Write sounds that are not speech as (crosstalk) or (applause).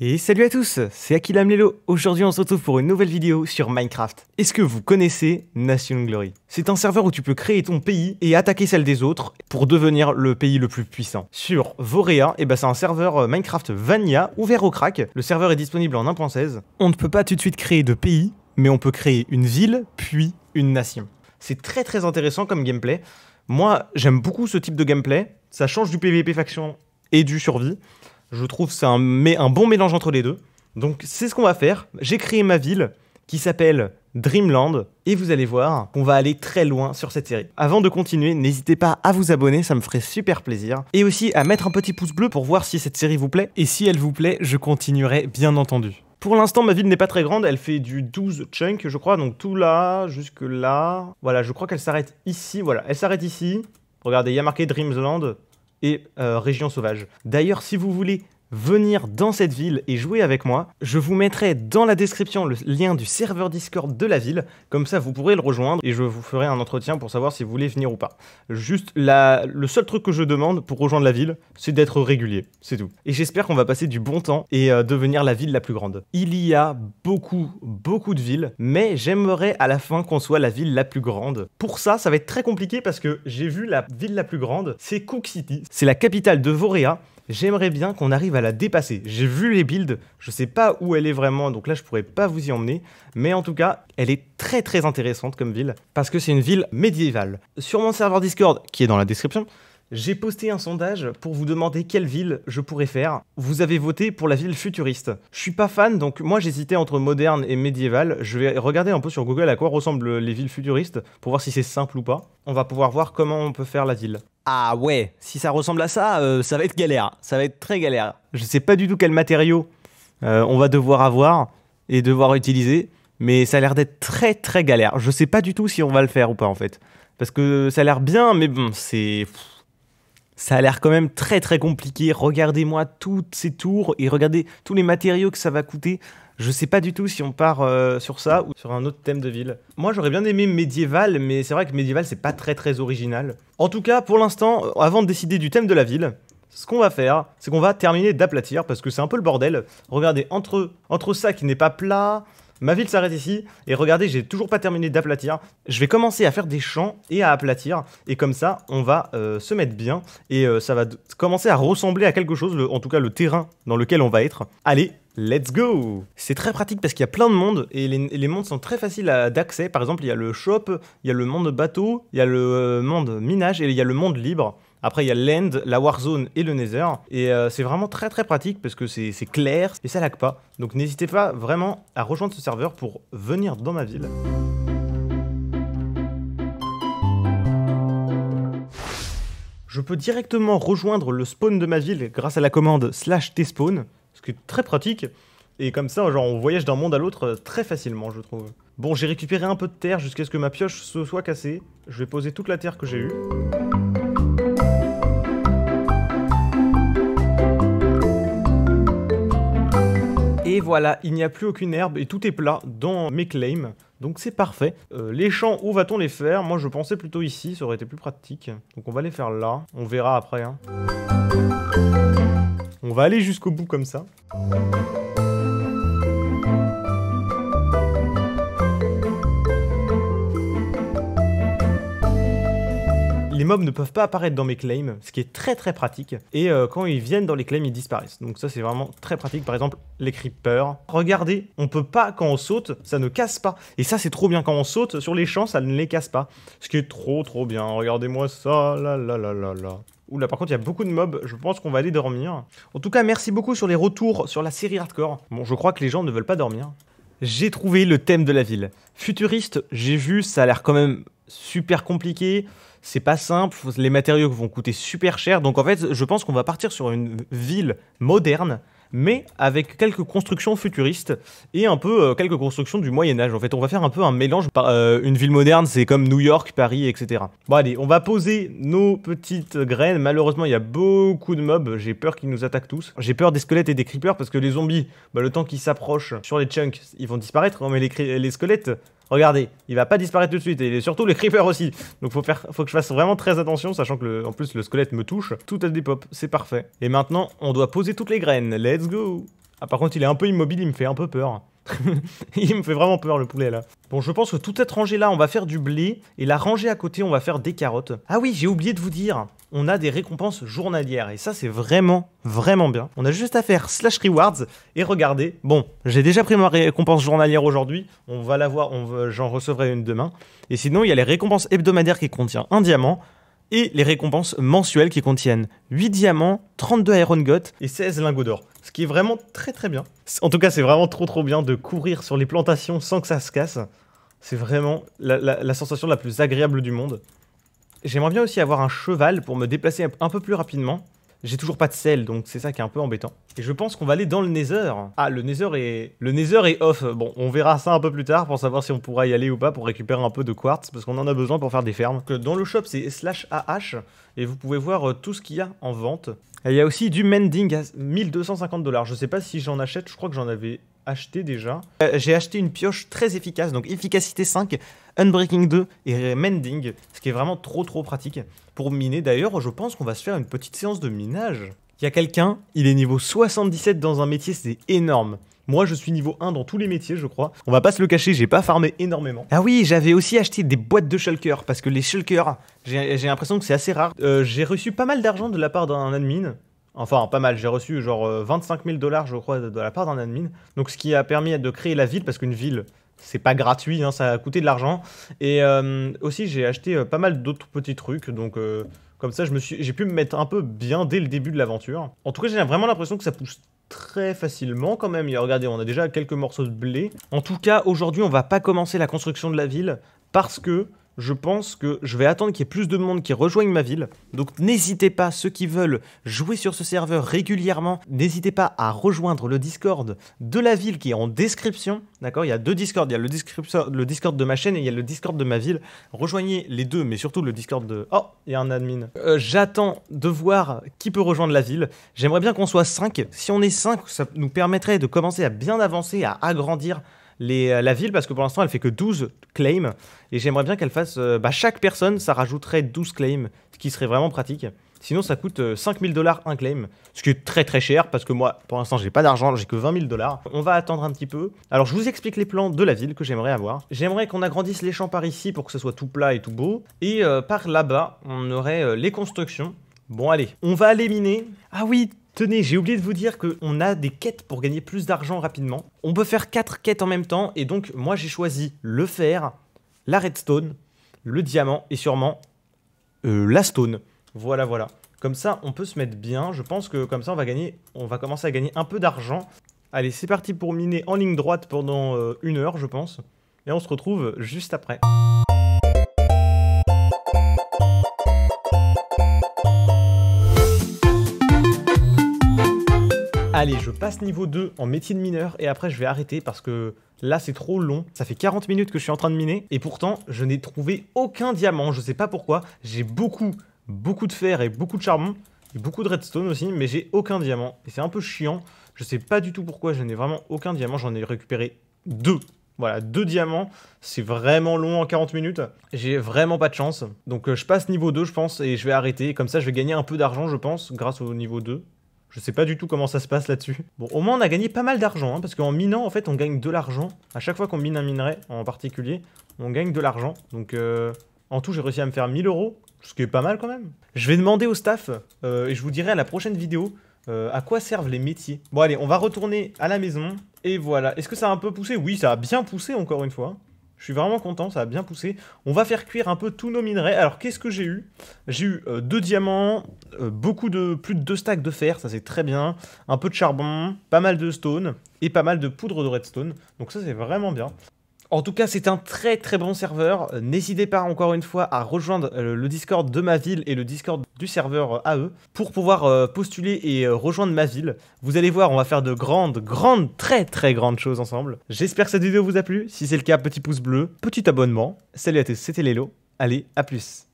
Et salut à tous, c'est Akilam Lelo. Aujourd'hui, on se retrouve pour une nouvelle vidéo sur Minecraft. Est-ce que vous connaissez Nation Glory C'est un serveur où tu peux créer ton pays et attaquer celle des autres pour devenir le pays le plus puissant. Sur Vorea, et eh ben c'est un serveur euh, Minecraft Vanilla ouvert au crack. Le serveur est disponible en 1.16. On ne peut pas tout de suite créer de pays, mais on peut créer une ville puis une nation. C'est très très intéressant comme gameplay. Moi, j'aime beaucoup ce type de gameplay. Ça change du PvP faction et du survie. Je trouve c'est un, bon mélange entre les deux. Donc c'est ce qu'on va faire. J'ai créé ma ville qui s'appelle Dreamland et vous allez voir qu'on va aller très loin sur cette série. Avant de continuer, n'hésitez pas à vous abonner, ça me ferait super plaisir. Et aussi à mettre un petit pouce bleu pour voir si cette série vous plaît. Et si elle vous plaît, je continuerai bien entendu. Pour l'instant, ma ville n'est pas très grande, elle fait du 12 chunk, je crois, donc tout là, jusque là. Voilà, je crois qu'elle s'arrête ici, voilà, elle s'arrête ici. Regardez, il y a marqué Dreamland et euh, Région Sauvage. D'ailleurs, si vous voulez venir dans cette ville et jouer avec moi. Je vous mettrai dans la description le lien du serveur Discord de la ville, comme ça vous pourrez le rejoindre et je vous ferai un entretien pour savoir si vous voulez venir ou pas. Juste le seul truc que je demande pour rejoindre la ville, c'est d'être régulier, c'est tout. Et j'espère qu'on va passer du bon temps et euh, devenir la ville la plus grande. Il y a beaucoup, beaucoup de villes, mais j'aimerais à la fin qu'on soit la ville la plus grande. Pour ça, ça va être très compliqué parce que j'ai vu la ville la plus grande, c'est Cook City. C'est la capitale de Vorea j'aimerais bien qu'on arrive à la dépasser. J'ai vu les builds, je sais pas où elle est vraiment, donc là je pourrais pas vous y emmener, mais en tout cas, elle est très très intéressante comme ville, parce que c'est une ville médiévale. Sur mon serveur Discord, qui est dans la description, j'ai posté un sondage pour vous demander quelle ville je pourrais faire. Vous avez voté pour la ville futuriste. Je suis pas fan, donc moi j'hésitais entre moderne et médiéval. Je vais regarder un peu sur Google à quoi ressemblent les villes futuristes pour voir si c'est simple ou pas. On va pouvoir voir comment on peut faire la ville. Ah ouais, si ça ressemble à ça, euh, ça va être galère. Ça va être très galère. Je sais pas du tout quel matériau euh, on va devoir avoir et devoir utiliser, mais ça a l'air d'être très très galère. Je sais pas du tout si on va le faire ou pas en fait. Parce que ça a l'air bien, mais bon, c'est ça a l'air quand même très très compliqué. Regardez-moi toutes ces tours et regardez tous les matériaux que ça va coûter. Je sais pas du tout si on part euh, sur ça ou sur un autre thème de ville. Moi j'aurais bien aimé médiéval, mais c'est vrai que médiéval c'est pas très très original. En tout cas, pour l'instant, euh, avant de décider du thème de la ville, ce qu'on va faire, c'est qu'on va terminer d'aplatir parce que c'est un peu le bordel. Regardez, entre, entre ça qui n'est pas plat, Ma ville s'arrête ici, et regardez, j'ai toujours pas terminé d'aplatir. Je vais commencer à faire des champs et à aplatir, et comme ça, on va euh, se mettre bien, et euh, ça va commencer à ressembler à quelque chose, en tout cas le terrain dans lequel on va être. Allez, Let's go C'est très pratique parce qu'il y a plein de mondes et les, les mondes sont très faciles d'accès. Par exemple, il y a le shop, il y a le monde bateau, il y a le euh, monde minage et il y a le monde libre. Après, il y a l'End, la Warzone et le Nether. Et euh, c'est vraiment très très pratique parce que c'est clair et ça lag pas. Donc n'hésitez pas vraiment à rejoindre ce serveur pour venir dans ma ville. Je peux directement rejoindre le spawn de ma ville grâce à la commande slash tspawn, ce qui est très pratique. Et comme ça, genre, on voyage d'un monde à l'autre très facilement, je trouve. Bon, j'ai récupéré un peu de terre jusqu'à ce que ma pioche se soit cassée. Je vais poser toute la terre que j'ai eue. Et voilà, il n'y a plus aucune herbe et tout est plat dans mes claims. Donc c'est parfait. Euh, les champs, où va-t-on les faire Moi je pensais plutôt ici, ça aurait été plus pratique. Donc on va les faire là, on verra après. Hein. On va aller jusqu'au bout comme ça. mobs ne peuvent pas apparaître dans mes claims, ce qui est très très pratique. Et euh, quand ils viennent dans les claims, ils disparaissent. Donc ça c'est vraiment très pratique. Par exemple, les creepers. Regardez, on peut pas quand on saute, ça ne casse pas. Et ça c'est trop bien quand on saute sur les champs, ça ne les casse pas. Ce qui est trop trop bien. Regardez-moi ça, là là là là là. Oula, par contre, il y a beaucoup de mobs. Je pense qu'on va aller dormir. En tout cas, merci beaucoup sur les retours sur la série hardcore. Bon, je crois que les gens ne veulent pas dormir. J'ai trouvé le thème de la ville. Futuriste, j'ai vu, ça a l'air quand même super compliqué c'est pas simple, les matériaux vont coûter super cher, donc en fait je pense qu'on va partir sur une ville moderne, mais avec quelques constructions futuristes et un peu euh, quelques constructions du Moyen Âge. En fait, on va faire un peu un mélange. Euh, une ville moderne, c'est comme New York, Paris, etc. Bon, allez, on va poser nos petites graines. Malheureusement, il y a beaucoup de mobs. J'ai peur qu'ils nous attaquent tous. J'ai peur des squelettes et des creepers parce que les zombies, bah, le temps qu'ils s'approchent sur les chunks, ils vont disparaître. mais les squelettes, Regardez, il va pas disparaître tout de suite, et surtout les creepers aussi. Donc faut, faire, faut que je fasse vraiment très attention, sachant que en plus le squelette me touche. Tout est des pop, c'est parfait. Et maintenant, on doit poser toutes les graines. Let's go ah, par contre, il est un peu immobile, il me fait un peu peur. (laughs) il me fait vraiment peur le poulet là. Bon, je pense que tout cette rangé là, on va faire du blé. Et la rangée à côté, on va faire des carottes. Ah oui, j'ai oublié de vous dire, on a des récompenses journalières. Et ça, c'est vraiment, vraiment bien. On a juste à faire slash rewards et regardez. Bon, j'ai déjà pris ma récompense journalière aujourd'hui. On va la voir, j'en recevrai une demain. Et sinon, il y a les récompenses hebdomadaires qui contient un diamant, et les récompenses mensuelles qui contiennent 8 diamants, 32 Iron Guts et 16 lingots d'or. Ce qui est vraiment très très bien. En tout cas, c'est vraiment trop trop bien de courir sur les plantations sans que ça se casse. C'est vraiment la, sensation la plus agréable du monde. J'aimerais bien aussi avoir un cheval pour me déplacer un peu plus rapidement. J'ai toujours pas de sel, donc c'est ça qui est un peu embêtant. Et je pense qu'on va aller dans le Nether. Ah, le Nether est... Le Nether est off. Bon, on verra ça un peu plus tard pour savoir si on pourra y aller ou pas pour récupérer un peu de quartz, parce qu'on en a besoin pour faire des fermes. Dans le shop, c'est slash AH, et vous pouvez voir euh, tout ce qu'il y a en vente. il y a aussi du mending à 1250 dollars. Je sais pas si j'en achète, je crois que j'en avais acheté déjà. Euh, j'ai acheté une pioche très efficace, donc efficacité 5, Unbreaking 2 et Mending, ce qui est vraiment trop trop pratique. Pour miner d'ailleurs, je pense qu'on va se faire une petite séance de minage. Il y a quelqu'un, il est niveau 77 dans un métier, c'est énorme. Moi, je suis niveau 1 dans tous les métiers, je crois. On va pas se le cacher, j'ai pas farmé énormément. Ah oui, j'avais aussi acheté des boîtes de shulkers, parce que les shulkers, j'ai l'impression que c'est assez rare. Euh, j'ai reçu pas mal d'argent de la part d'un admin. Enfin, pas mal, j'ai reçu genre 25 euh, 000 dollars, je crois, de la part d'un admin. Donc, ce qui a permis de créer la ville, parce qu'une ville, c'est pas gratuit, hein, ça a coûté de l'argent. Et euh, aussi, j'ai acheté euh, pas mal d'autres petits trucs, donc euh, comme ça, j'ai pu me mettre un peu bien dès le début de l'aventure. En tout cas, j'ai vraiment l'impression que ça pousse très facilement quand même. Et regardez, on a déjà quelques morceaux de blé. En tout cas, aujourd'hui, on va pas commencer la construction de la ville parce que je pense que je vais attendre qu'il y ait plus de monde qui rejoigne ma ville. Donc n'hésitez pas, ceux qui veulent jouer sur ce serveur régulièrement, n'hésitez pas à rejoindre le Discord de la ville qui est en description. D'accord Il y a deux Discords, il y a le, Discord de ma chaîne et il y a le Discord de ma ville. Rejoignez les deux, mais surtout le Discord de... Oh, il y a un admin. Euh, j'attends de voir qui peut rejoindre la ville. J'aimerais bien qu'on soit 5. Si on est 5, ça nous permettrait de commencer à bien avancer, à agrandir euh, la ville parce que pour l'instant elle fait que 12 claims et j'aimerais bien qu'elle fasse euh, bah, chaque personne ça rajouterait 12 claims ce qui serait vraiment pratique sinon ça coûte 5000 euh, dollars un claim ce qui est très très cher parce que moi pour l'instant j'ai pas d'argent j'ai que 20 000 dollars on va attendre un petit peu alors je vous explique les plans de la ville que j'aimerais avoir j'aimerais qu'on agrandisse les champs par ici pour que ce soit tout plat et tout beau et par là bas on aurait les constructions Bon allez, on va aller miner. Ah oui, Tenez, j'ai oublié de vous dire qu'on a des quêtes pour gagner plus d'argent rapidement. On peut faire 4 quêtes en même temps, et donc moi j'ai choisi le fer, la redstone, le diamant et sûrement euh, la stone. Voilà, voilà. Comme ça, on peut se mettre bien. Je pense que comme ça, on va gagner, on va commencer à gagner un peu d'argent. Allez, c'est parti pour miner en ligne droite pendant euh, une heure, je pense. Et on se retrouve juste après. Allez, je passe niveau 2 en métier de mineur et après je vais arrêter parce que là c'est trop long. Ça fait 40 minutes que je suis en train de miner et pourtant je n'ai trouvé aucun diamant. Je sais pas pourquoi. J'ai beaucoup, beaucoup de fer et beaucoup de charbon. Et beaucoup de redstone aussi, mais j'ai aucun diamant. Et c'est un peu chiant. Je sais pas du tout pourquoi je n'ai vraiment aucun diamant. J'en ai récupéré deux. Voilà, deux diamants. C'est vraiment long en 40 minutes. J'ai vraiment pas de chance. Donc euh, je passe niveau 2, je pense, et je vais arrêter. Comme ça, je vais gagner un peu d'argent, je pense, grâce au niveau 2. Je sais pas du tout comment ça se passe là-dessus. Bon, au moins on a gagné pas mal d'argent, hein, parce qu'en minant, en fait, on gagne de l'argent. À chaque fois qu'on mine un minerai, en particulier, on gagne de l'argent. Donc, euh, en tout, j'ai réussi à me faire 1000 euros, ce qui est pas mal quand même. Je vais demander au staff, euh, et je vous dirai à la prochaine vidéo, euh, à quoi servent les métiers. Bon, allez, on va retourner à la maison. Et voilà. Est-ce que ça a un peu poussé Oui, ça a bien poussé encore une fois. Hein. Je suis vraiment content, ça a bien poussé. On va faire cuire un peu tous nos minerais. Alors, qu'est-ce que j'ai eu J'ai eu euh, deux diamants, euh, beaucoup de plus de deux stacks de fer, ça c'est très bien, un peu de charbon, pas mal de stone et pas mal de poudre de redstone. Donc ça c'est vraiment bien. En tout cas, c'est un très très bon serveur. Euh, n'hésitez pas encore une fois à rejoindre euh, le Discord de ma ville et le Discord du serveur AE euh, pour pouvoir postuler et rejoindre ma ville. Vous allez voir, on va faire de grandes, grandes, très très grandes choses ensemble. J'espère que cette vidéo vous a plu. Si c'est le cas, petit pouce bleu, petit abonnement. Salut à tous, c'était Lélo. Allez, à plus.